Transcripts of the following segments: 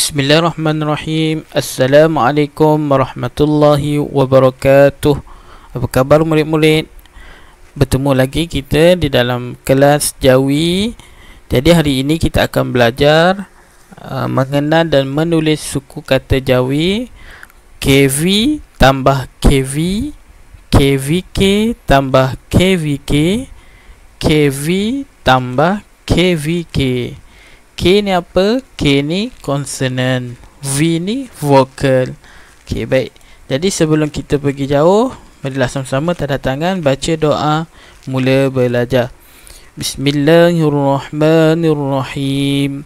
Bismillahirrahmanirrahim Assalamualaikum warahmatullahi wabarakatuh Apa khabar murid-murid? Bertemu lagi kita di dalam kelas Jawi Jadi hari ini kita akan belajar uh, Mengenal dan menulis suku kata Jawi KV tambah KV KVK tambah KVK KV tambah KVK, KVK. K ni apa? K ni consonant. V ni vocal. Okey, baik. Jadi sebelum kita pergi jauh, marilah sama-sama tanda tangan, baca doa, mula belajar. Bismillahirrahmanirrahim.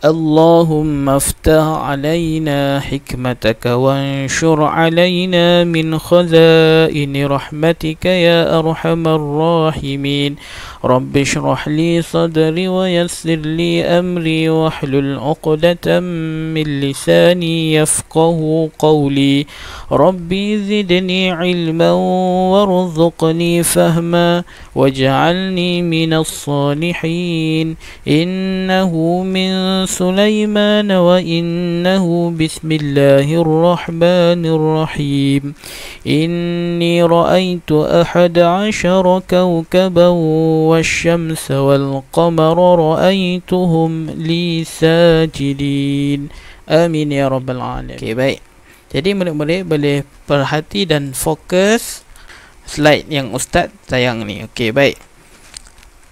اللهم افتح علينا حكمتك وانشر علينا min خزائن rahmatika ya ارحم الراحمين رب اشرح لي صدري ويسر لي أمري واحلل عقدة من لساني يفقه قولي ربي زدني علما وارزقني فهما واجعلني من الصالحين إنه من سليمان وإنه بسم الله الرحمن الرحيم إني رأيت أحد عشر كوكبا والشمس والقمر رأيتهم لي ساجدين Amin ya Rabbal Alamin Okay baik Jadi murid-murid boleh perhati dan fokus Slide yang Ustaz tayang ni Okay baik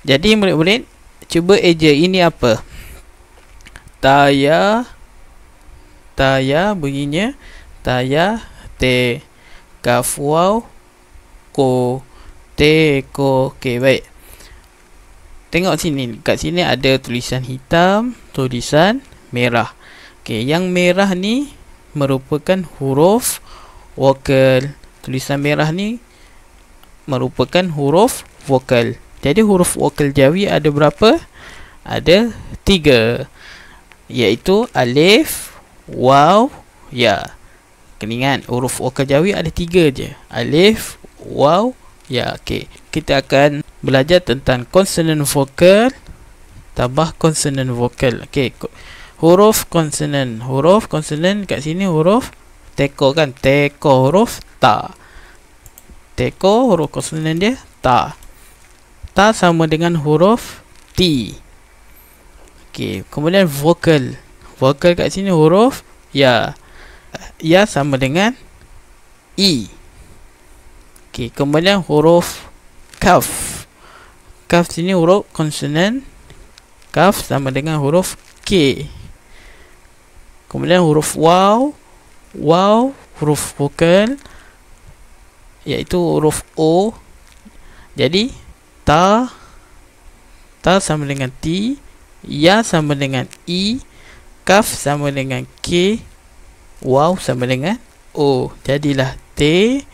Jadi murid-murid Cuba eja ini apa Taya Taya bunyinya Taya Te Kafuau Ko Te Ko Okay baik Tengok sini, kat sini ada tulisan hitam, tulisan merah. Okey, yang merah ni merupakan huruf vokal. Tulisan merah ni merupakan huruf vokal. Jadi huruf vokal Jawi ada berapa? Ada tiga iaitu alif, waw, ya. Kena huruf vokal Jawi ada tiga je. Alif, waw, ya. Okey, kita akan belajar tentang consonant vocal tambah consonant vocal okey huruf consonant huruf consonant kat sini huruf teko kan teko huruf ta teko huruf consonant dia ta ta sama dengan huruf t okey kemudian vocal vocal kat sini huruf ya ya sama dengan i okey kemudian huruf kaf kaf sini huruf konsonan kaf sama dengan huruf k kemudian huruf waw waw huruf vokal iaitu huruf o jadi ta ta sama dengan t ya sama dengan i kaf sama dengan k waw sama dengan o jadilah t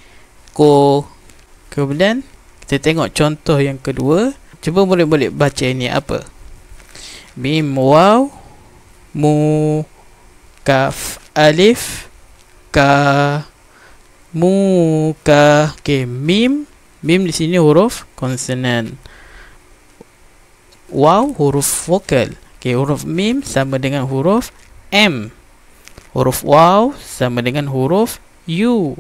ko kemudian kita tengok contoh yang kedua Cuba boleh-boleh baca ini apa? Mim waw mu kaf alif ka mu ka okay, mim mim di sini huruf konsonan waw huruf vokal okay, huruf mim sama dengan huruf m huruf waw sama dengan huruf u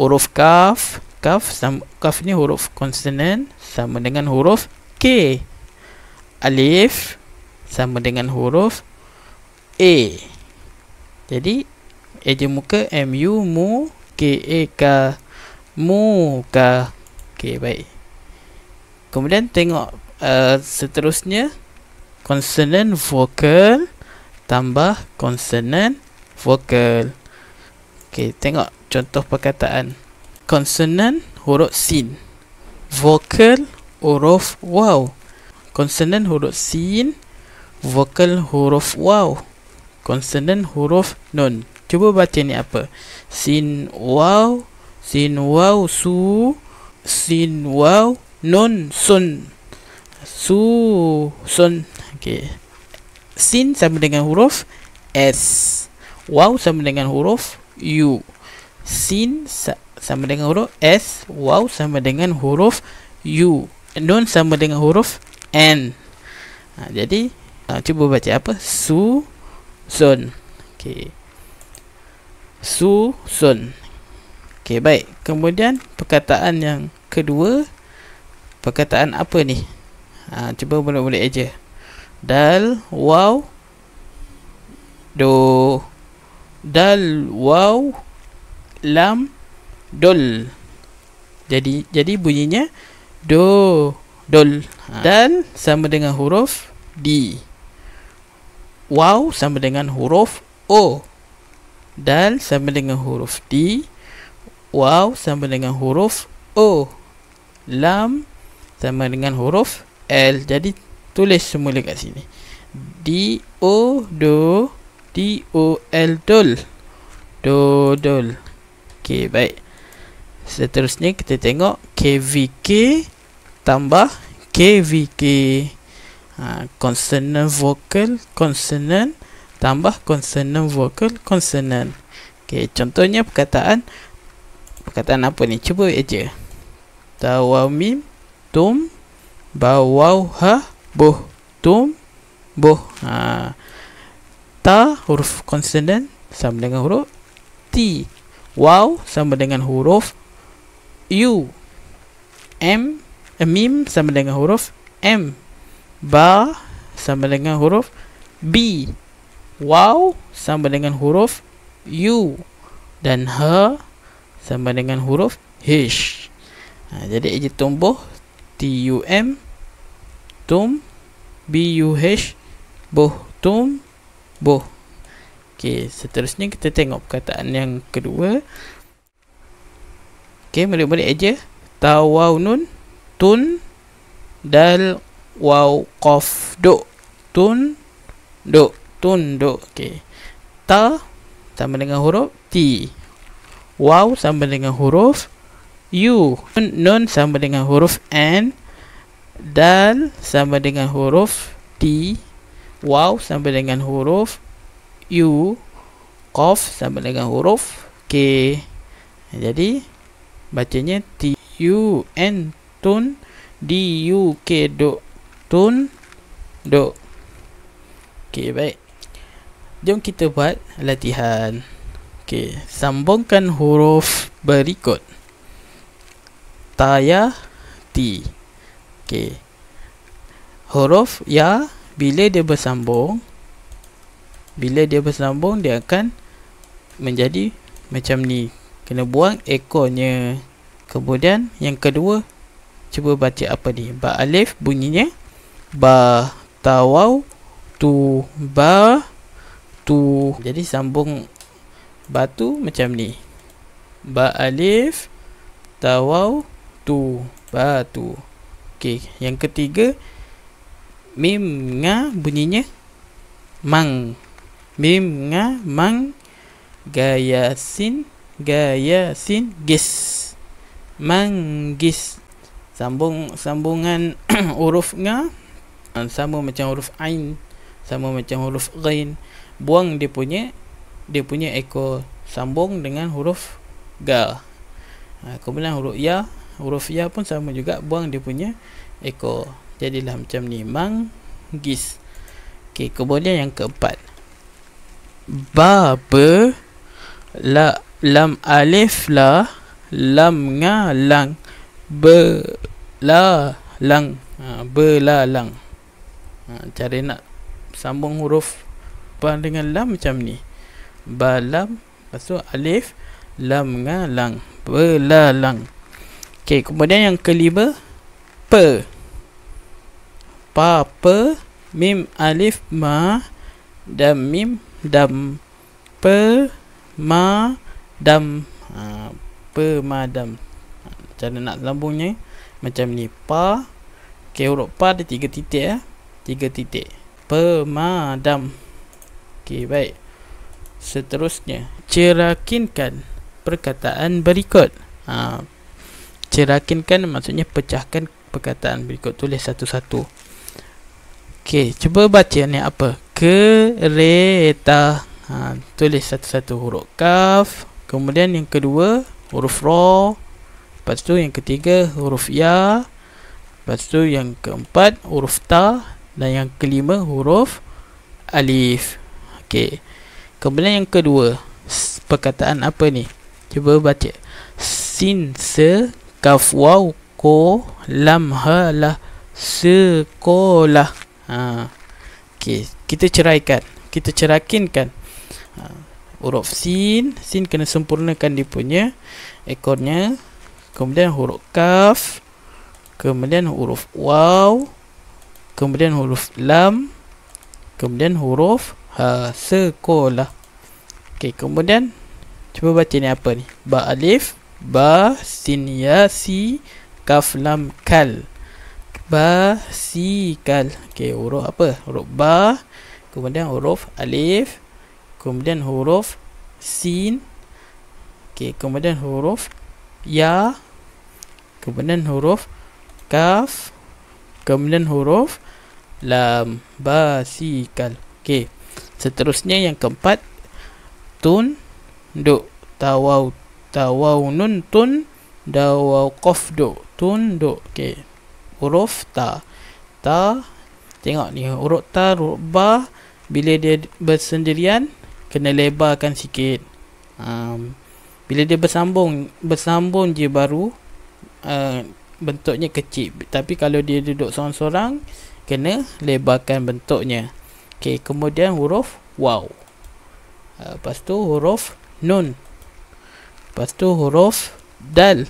huruf kaf kaf sama, kaf ni huruf konsonan sama dengan huruf k alif sama dengan huruf a jadi eja muka m u mu k a e, k mu K K baik kemudian tengok uh, seterusnya konsonan vokal tambah konsonan vokal okey tengok contoh perkataan consonant huruf sin vokal huruf waw consonant huruf sin vokal huruf waw consonant huruf non. cuba baca ni apa sin waw sin waw su sin waw non sun su sun Okay. sin sama dengan huruf s waw sama dengan huruf u sin sa- sama dengan huruf S Wow sama dengan huruf U Nun sama dengan huruf N ha, Jadi ha, Cuba baca apa Su Sun okay. Su Sun okay, Baik Kemudian perkataan yang kedua Perkataan apa ni ha, Cuba boleh-boleh aja. Dal Wow Do Dal Wow Lam dol jadi jadi bunyinya do dol ha. dan sama dengan huruf d wow sama dengan huruf o dan sama dengan huruf d wow sama dengan huruf o lam sama dengan huruf l jadi tulis semula kat sini d o do d o l dol do dol okey baik Seterusnya kita tengok KVK tambah KVK ha, Consonant vocal consonant tambah consonant vocal consonant okay, Contohnya perkataan Perkataan apa ni? Cuba aja Tawamim tum bawau ha boh tum boh ha. Ta huruf consonant sama dengan huruf T Wow sama dengan huruf U M eh, Mim sama dengan huruf M Ba sama dengan huruf B Wow sama dengan huruf U Dan H sama dengan huruf H ha, Jadi ia tumbuh T-U-M Tum B-U-H Boh Tum Boh Okey, seterusnya kita tengok perkataan yang kedua. Okey, balik-balik aja. Ta tun dal waw qaf do tun do tun do. Okey. Ta sama dengan huruf T. Waw sama dengan huruf U. Nun, nun sama dengan huruf N. Dal sama dengan huruf T. Waw sama dengan huruf U. Qaf sama dengan huruf K. Jadi, bacanya T U N T U tun D U K N D O Okey baik Jom kita buat latihan Okey sambungkan huruf berikut Taya T Okey Huruf ya bila dia bersambung bila dia bersambung dia akan menjadi macam ni kena buang ekornya kemudian yang kedua cuba baca apa ni ba alif bunyinya ba tawau tu ba tu jadi sambung batu macam ni ba alif tawau tu ba tu okey yang ketiga mim nga bunyinya mang mim nga mang gayasin gaya sin gis manggis sambung sambungan huruf nga sama macam huruf ain sama macam huruf ghain buang dia punya dia punya ekor sambung dengan huruf ga ha, kemudian huruf ya huruf ya pun sama juga buang dia punya ekor jadilah macam ni manggis okey kemudian yang keempat ba la lam alif la lam nga lang be la lang ha, be la lang ha, cara nak sambung huruf pan dengan lam macam ni balam lepas tu alif lam nga lang be la lang okay, kemudian yang kelima pe pa pe mim alif ma dam mim dam pe ma pemadam ha, ah, pemadam macam mana nak lambungnya macam ni pa ok huruf pa ada tiga titik eh. tiga titik pemadam ok baik seterusnya cerakinkan perkataan berikut ha, cerakinkan maksudnya pecahkan perkataan berikut tulis satu-satu ok cuba baca ni apa kereta ha, tulis satu-satu huruf kaf Kemudian yang kedua huruf ra. Lepas tu yang ketiga huruf ya. Lepas tu yang keempat huruf ta dan yang kelima huruf alif. Okey. Kemudian yang kedua perkataan apa ni? Cuba baca. Sin se kaf waw ko lam ha la sekolah. Ha. Okey, kita ceraikan. Kita cerakinkan. Ha huruf sin sin kena sempurnakan dia punya ekornya kemudian huruf kaf kemudian huruf waw kemudian huruf lam kemudian huruf ha sekolah okey kemudian cuba baca ni apa ni ba alif ba sin ya si kaf lam kal ba si kal okey huruf apa huruf ba kemudian huruf alif kemudian huruf sin okey kemudian huruf ya kemudian huruf kaf kemudian huruf lam basikal okey seterusnya yang keempat tun do tawau tawau nun tun dawau qaf do tun do. okey huruf ta ta tengok ni huruf ta huruf ba bila dia bersendirian kena lebarkan sikit um, bila dia bersambung bersambung je baru uh, bentuknya kecil tapi kalau dia duduk seorang-seorang kena lebarkan bentuknya okey kemudian huruf wow uh, eh, lepas tu huruf nun lepas tu huruf dal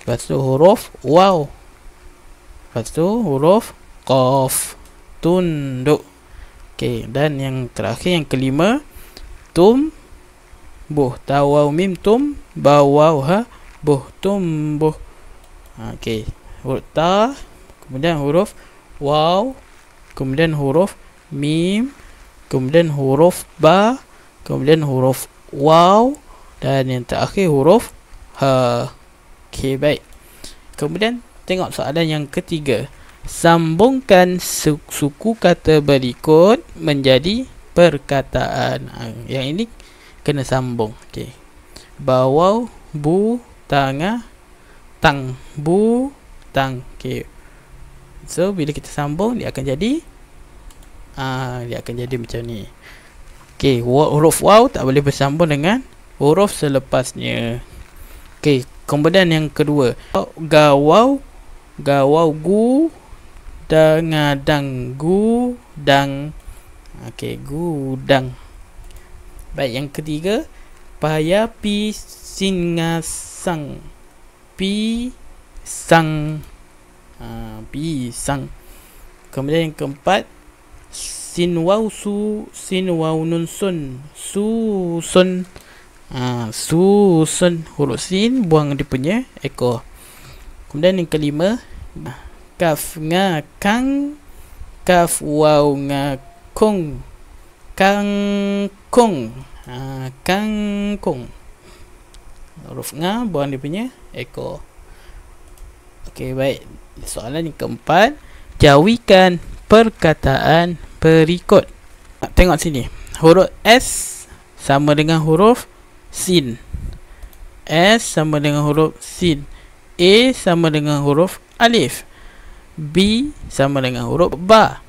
lepas tu huruf wow lepas tu huruf qaf tunduk Okey, dan yang terakhir yang kelima tum buh tawau mim tum bawau ha buh tum buh. Ha, okey, huruf ta kemudian huruf waw kemudian huruf mim kemudian huruf ba kemudian huruf waw dan yang terakhir huruf ha. Okey, baik. Kemudian tengok soalan yang ketiga sambungkan suku kata berikut menjadi perkataan. Ah, yang ini kena sambung. Okey. Bawau bu tanga tang bu tang. Okey. So bila kita sambung dia akan jadi ah uh, dia akan jadi macam ni. Okey, huruf waw tak boleh bersambung dengan huruf selepasnya. Okey, kemudian yang kedua. Gawau gawau gu Dengadang Gudang Okey, gudang Baik, yang ketiga Paya pi singasang Pisang ha, Pisang Kemudian yang keempat Sinwau su Sinwau nun sun Susun ha, sun. Huruf sin buang dia punya ekor Kemudian yang kelima Nah kaf nga kang kaf waw nga kong kang kong ha, kang kong huruf nga buang dia punya echo okey baik soalan yang keempat jawikan perkataan berikut tengok sini huruf s sama dengan huruf sin s sama dengan huruf sin a sama dengan huruf alif B sama dengan huruf ba.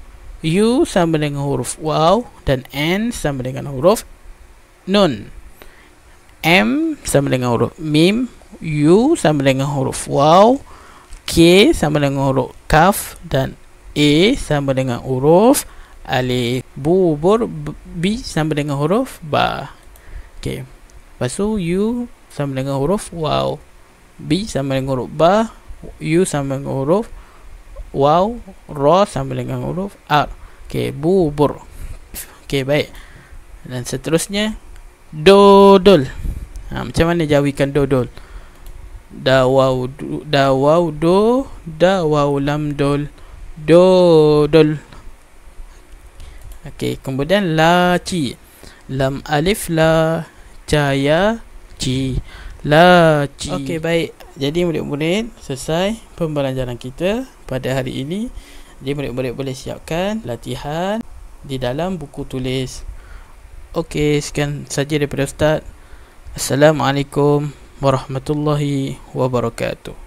U sama dengan huruf waw dan N sama dengan huruf nun. M sama dengan huruf mim, U sama dengan huruf waw, K sama dengan huruf kaf dan A sama dengan huruf alif. Bubur B sama dengan huruf ba. Okey. Lepas tu U sama dengan huruf waw. B sama dengan huruf ba, U sama dengan huruf waw waw ra sambil dengan huruf ar okey bubur Okay baik dan seterusnya dodol ha, macam mana jawikan dodol da waw da waw do da waw lam dol dodol okey kemudian La laci lam alif la caya ci laci okey baik jadi murid-murid selesai pembelajaran kita pada hari ini dia murid-murid boleh siapkan latihan di dalam buku tulis Okey, sekian saja daripada Ustaz Assalamualaikum Warahmatullahi Wabarakatuh